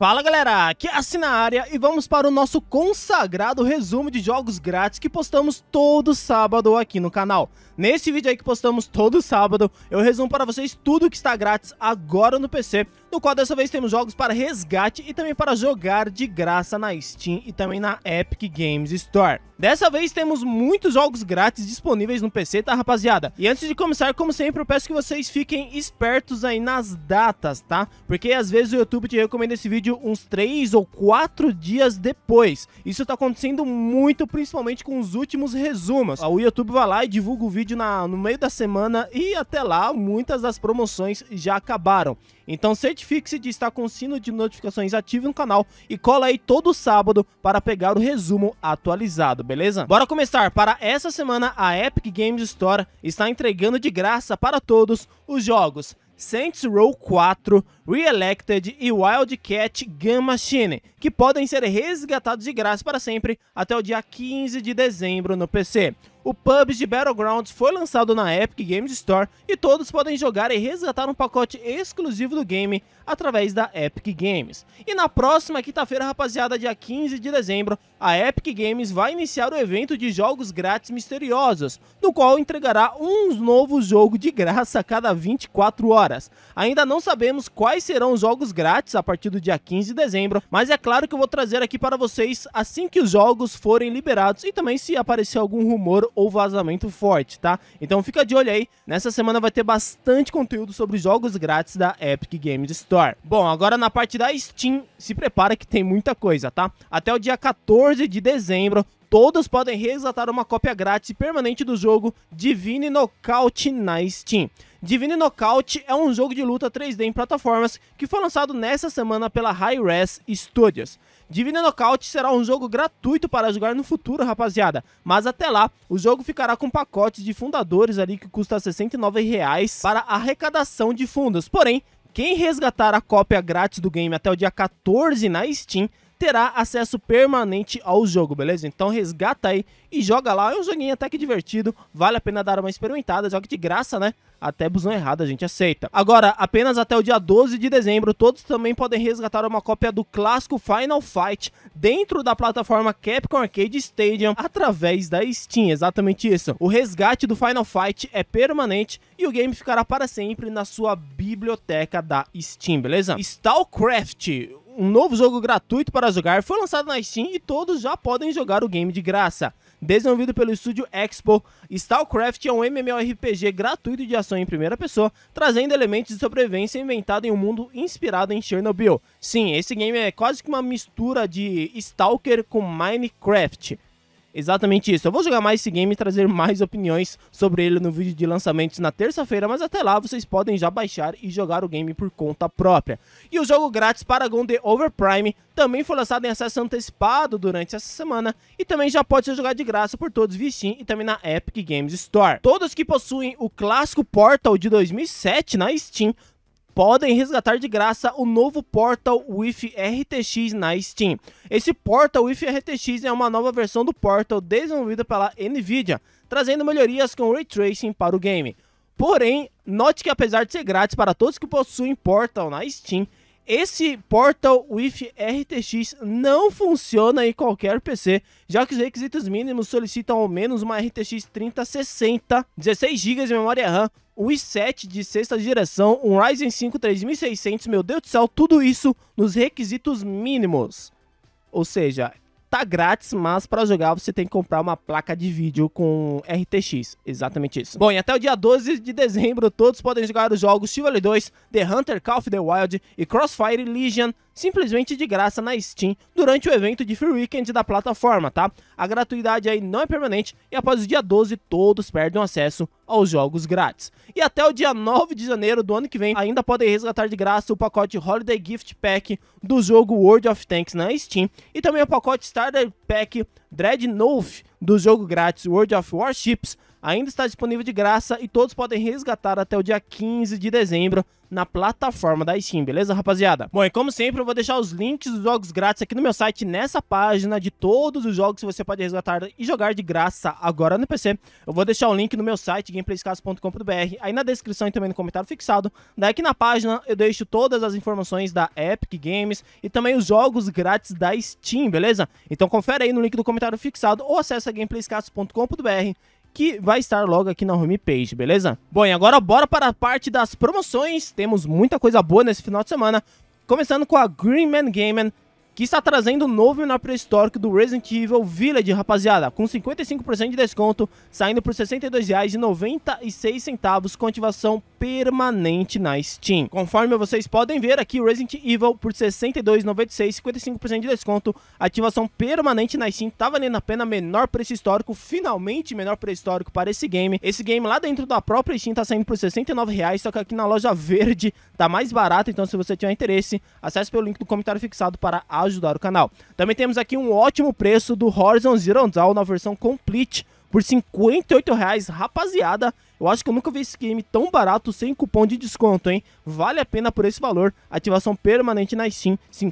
Fala galera, aqui é a Sina Área e vamos para o nosso consagrado resumo de jogos grátis que postamos todo sábado aqui no canal. Nesse vídeo aí que postamos todo sábado, eu resumo para vocês tudo que está grátis agora no PC, no qual dessa vez temos jogos para resgate e também para jogar de graça na Steam e também na Epic Games Store. Dessa vez temos muitos jogos grátis disponíveis no PC, tá rapaziada? E antes de começar, como sempre, eu peço que vocês fiquem espertos aí nas datas, tá? Porque às vezes o YouTube te recomenda esse vídeo uns três ou quatro dias depois. Isso tá acontecendo muito, principalmente com os últimos resumos. O YouTube vai lá e divulga o vídeo na, no meio da semana e até lá muitas das promoções já acabaram. Então certifique-se de estar com o sino de notificações ativo no canal e cola aí todo sábado para pegar o resumo atualizado, beleza? Bora começar! Para essa semana, a Epic Games Store está entregando de graça para todos os jogos Saints Row 4, Reelected e Wildcat Gun Machine, que podem ser resgatados de graça para sempre até o dia 15 de dezembro no PC. O PUBG Battlegrounds foi lançado na Epic Games Store e todos podem jogar e resgatar um pacote exclusivo do game através da Epic Games. E na próxima quinta-feira, rapaziada, dia 15 de dezembro, a Epic Games vai iniciar o evento de jogos grátis misteriosos, no qual entregará um novo jogo de graça a cada 24 horas. Ainda não sabemos quais serão os jogos grátis a partir do dia 15 de dezembro, mas é claro que eu vou trazer aqui para vocês assim que os jogos forem liberados e também se aparecer algum rumor ou vazamento forte, tá? Então fica de olho aí, nessa semana vai ter bastante conteúdo sobre jogos grátis da Epic Games Store. Bom, agora na parte da Steam, se prepara que tem muita coisa, tá? Até o dia 14 de dezembro Todos podem resgatar uma cópia grátis permanente do jogo Divine Knockout na Steam. Divine Knockout é um jogo de luta 3D em plataformas que foi lançado nesta semana pela Hi-Res Studios. Divine Knockout será um jogo gratuito para jogar no futuro, rapaziada. Mas até lá, o jogo ficará com pacotes de fundadores ali que custa R$ reais para arrecadação de fundos. Porém, quem resgatar a cópia grátis do game até o dia 14 na Steam terá acesso permanente ao jogo, beleza? Então resgata aí e joga lá. É um joguinho até que divertido, vale a pena dar uma experimentada, joga de graça, né? Até busão errado a gente aceita. Agora, apenas até o dia 12 de dezembro, todos também podem resgatar uma cópia do clássico Final Fight dentro da plataforma Capcom Arcade Stadium através da Steam, exatamente isso. O resgate do Final Fight é permanente e o game ficará para sempre na sua biblioteca da Steam, beleza? StarCraft, um novo jogo gratuito para jogar foi lançado na Steam e todos já podem jogar o game de graça. Desenvolvido pelo estúdio Expo, StarCraft é um MMORPG gratuito de ação em primeira pessoa, trazendo elementos de sobrevivência inventado em um mundo inspirado em Chernobyl. Sim, esse game é quase que uma mistura de Stalker com Minecraft. Exatamente isso. Eu vou jogar mais esse game e trazer mais opiniões sobre ele no vídeo de lançamentos na terça-feira, mas até lá vocês podem já baixar e jogar o game por conta própria. E o jogo grátis Paragon The Overprime também foi lançado em acesso antecipado durante essa semana e também já pode ser jogado de graça por todos via Steam e também na Epic Games Store. Todos que possuem o clássico Portal de 2007 na Steam podem resgatar de graça o novo Portal with RTX na Steam. Esse Portal with RTX é uma nova versão do Portal desenvolvida pela Nvidia, trazendo melhorias com Ray Tracing para o game. Porém, note que apesar de ser grátis para todos que possuem Portal na Steam, esse Portal with RTX não funciona em qualquer PC, já que os requisitos mínimos solicitam ao menos uma RTX 3060, 16 GB de memória RAM, um i7 de sexta geração, um Ryzen 5 3600, meu Deus do céu, tudo isso nos requisitos mínimos. Ou seja, tá grátis, mas para jogar você tem que comprar uma placa de vídeo com RTX. Exatamente isso. Bom, e até o dia 12 de dezembro, todos podem jogar os jogos Chivalry 2, The Hunter Call of the Wild e Crossfire Legion simplesmente de graça na Steam durante o evento de Free Weekend da plataforma, tá? A gratuidade aí não é permanente e após o dia 12 todos perdem acesso aos jogos grátis. E até o dia 9 de janeiro do ano que vem ainda podem resgatar de graça o pacote Holiday Gift Pack do jogo World of Tanks na Steam e também o pacote Starter Pack Dreadnought do jogo grátis World of Warships ainda está disponível de graça e todos podem resgatar até o dia 15 de dezembro na plataforma da Steam, beleza, rapaziada? Bom, e como sempre, eu vou deixar os links dos jogos grátis aqui no meu site, nessa página de todos os jogos que você pode resgatar e jogar de graça agora no PC. Eu vou deixar o link no meu site, gameplayscaso.com.br, aí na descrição e também no comentário fixado. Daqui na página eu deixo todas as informações da Epic Games e também os jogos grátis da Steam, beleza? Então confere aí no link do comentário comentário fixado ou acessa gameplayscast.com.br que vai estar logo aqui na homepage, beleza? Bom, e agora bora para a parte das promoções. Temos muita coisa boa nesse final de semana, começando com a Greenman Gaming que está trazendo o novo menor pré-histórico do Resident Evil Village, rapaziada, com 55% de desconto, saindo por R$ 62,96 com ativação permanente na Steam. Conforme vocês podem ver aqui, Resident Evil por R$ 62,96, 55% de desconto, ativação permanente na Steam, está valendo a pena, menor preço histórico, finalmente menor preço histórico para esse game. Esse game lá dentro da própria Steam está saindo por R$ 69,00, só que aqui na loja verde está mais barato, então se você tiver interesse, acesse pelo link do comentário fixado para a ajudar o canal. Também temos aqui um ótimo preço do Horizon Zero Dawn na versão Complete por 58 reais, rapaziada. Eu acho que eu nunca vi esse game tão barato sem cupom de desconto, hein? Vale a pena por esse valor. Ativação permanente na Steam, R$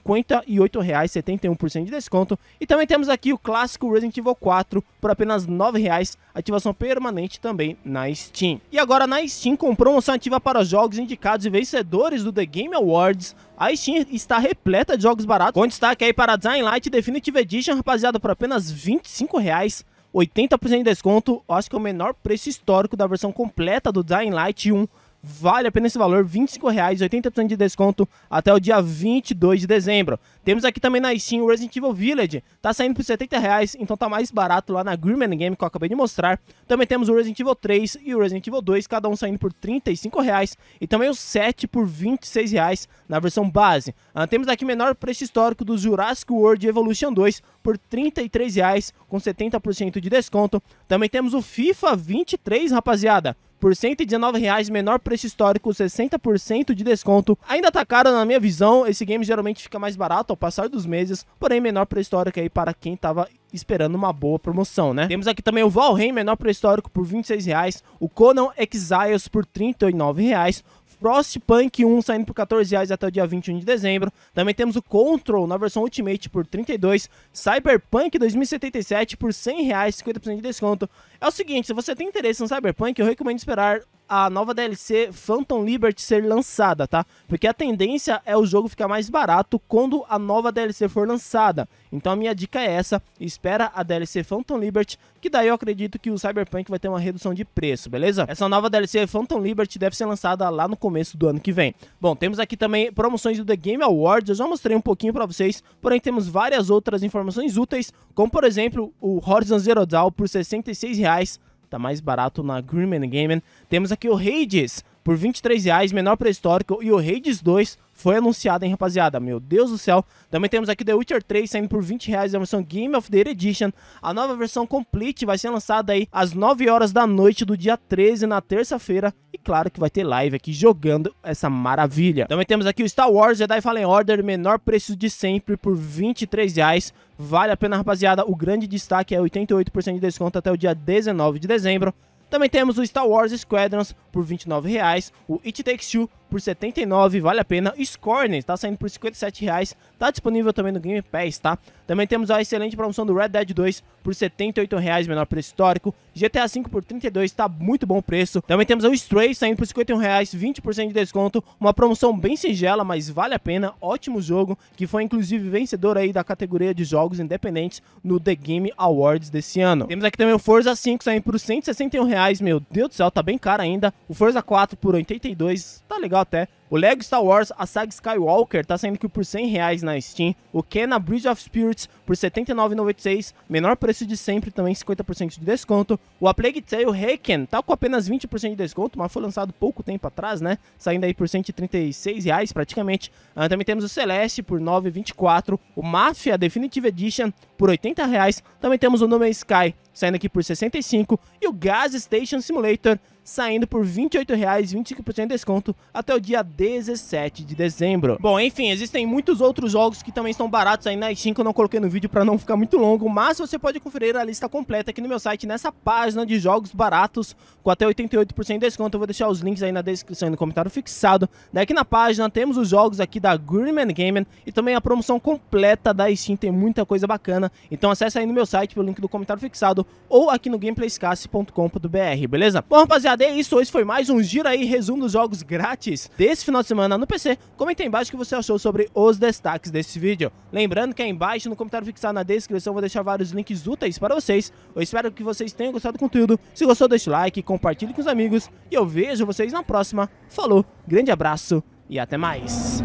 71% de desconto. E também temos aqui o clássico Resident Evil 4 por apenas R$ 9,00. Ativação permanente também na Steam. E agora na Steam, com promoção ativa para jogos indicados e vencedores do The Game Awards, a Steam está repleta de jogos baratos, com destaque aí para Dying Light Definitive Edition, rapaziada, por apenas R$ 25,00 80% de desconto, acho que é o menor preço histórico da versão completa do Dying Light 1 Vale a pena esse valor, R$ 25,00, 80% de desconto até o dia 22 de dezembro. Temos aqui também na Steam o Resident Evil Village, tá saindo por R$ 70,00, então tá mais barato lá na Grimman Game que eu acabei de mostrar. Também temos o Resident Evil 3 e o Resident Evil 2, cada um saindo por R$ 35,00 e também o 7 por R$ 26,00 na versão base. Ah, temos aqui o menor preço histórico do Jurassic World Evolution 2 por R$ 33,00 com 70% de desconto. Também temos o FIFA 23, rapaziada, por R$ 119,00, menor preço histórico, 60% de desconto. Ainda tá caro na minha visão, esse game geralmente fica mais barato ao passar dos meses, porém menor preço histórico aí para quem tava esperando uma boa promoção, né? Temos aqui também o Valheim, menor preço histórico por R$ 26,00, o Conan Exiles por R$ 39,00, Frostpunk 1 saindo por 14 reais até o dia 21 de dezembro. Também temos o Control na versão Ultimate por 32, Cyberpunk 2077 por 100 reais, 50% de desconto. É o seguinte, se você tem interesse no Cyberpunk, eu recomendo esperar a nova DLC Phantom Liberty ser lançada, tá? Porque a tendência é o jogo ficar mais barato quando a nova DLC for lançada. Então a minha dica é essa, espera a DLC Phantom Liberty, que daí eu acredito que o Cyberpunk vai ter uma redução de preço, beleza? Essa nova DLC Phantom Liberty deve ser lançada lá no começo do ano que vem. Bom, temos aqui também promoções do The Game Awards, eu já mostrei um pouquinho para vocês, porém temos várias outras informações úteis, como por exemplo o Horizon Zero Dawn por R$ 66 reais Tá mais barato na Grim Gamen. Temos aqui o Hades, por 23 reais, menor preço histórico e o Hades 2 foi anunciado, hein, rapaziada? Meu Deus do céu. Também temos aqui The Witcher 3 saindo por 20 reais, a versão Game of the Year Edition. A nova versão Complete vai ser lançada aí às 9 horas da noite do dia 13, na terça-feira. E claro que vai ter live aqui jogando essa maravilha. Também temos aqui o Star Wars Jedi Fallen Order, menor preço de sempre, por 23 reais. Vale a pena, rapaziada. O grande destaque é 88% de desconto até o dia 19 de dezembro. Também temos o Star Wars Squadrons por R$ reais o It Takes Two por R$ vale a pena. Scorn está saindo por R$ reais está disponível também no Game Pass, tá? Também temos a excelente promoção do Red Dead 2 por R$ reais menor preço histórico. GTA V por R$ está muito bom preço. Também temos o Stray saindo por R$ reais 20% de desconto. Uma promoção bem singela, mas vale a pena, ótimo jogo, que foi inclusive vencedor aí da categoria de jogos independentes no The Game Awards desse ano. Temos aqui também o Forza 5 saindo por R$ 161,00, reais, meu Deus do céu, tá bem caro ainda. O Forza 4 por 82, tá legal até. O Lego Star Wars A Saga Skywalker está saindo aqui por 100 reais na Steam, o Kena Bridge of Spirits por 79,96, menor preço de sempre, também 50% de desconto. O A Plague Tale Haken tá com apenas 20% de desconto, mas foi lançado pouco tempo atrás, né? Saindo aí por 136 reais praticamente. Uh, também temos o Celeste por 9,24, o Mafia Definitive Edition por 80 reais. Também temos o No Man's Sky saindo aqui por 65 e o Gas Station Simulator saindo por R$ 28,25% de desconto até o dia 17 de dezembro. Bom, enfim, existem muitos outros jogos que também estão baratos aí na Steam que eu não coloquei no vídeo para não ficar muito longo, mas você pode conferir a lista completa aqui no meu site nessa página de jogos baratos com até 88% de desconto. Eu vou deixar os links aí na descrição e no comentário fixado. Daqui na página temos os jogos aqui da Greenman Gaming e também a promoção completa da Steam, tem muita coisa bacana. Então acessa aí no meu site pelo link do comentário fixado ou aqui no gameplayscasse.com.br, beleza? Bom, rapaziada, rapaziada, é isso. Hoje foi mais um Gira aí, resumo dos jogos grátis desse final de semana no PC. Comenta aí embaixo o que você achou sobre os destaques desse vídeo. Lembrando que aí é embaixo, no comentário fixado na descrição, eu vou deixar vários links úteis para vocês. Eu espero que vocês tenham gostado do conteúdo. Se gostou, deixe o like, compartilhe com os amigos. E eu vejo vocês na próxima. Falou, grande abraço e até mais.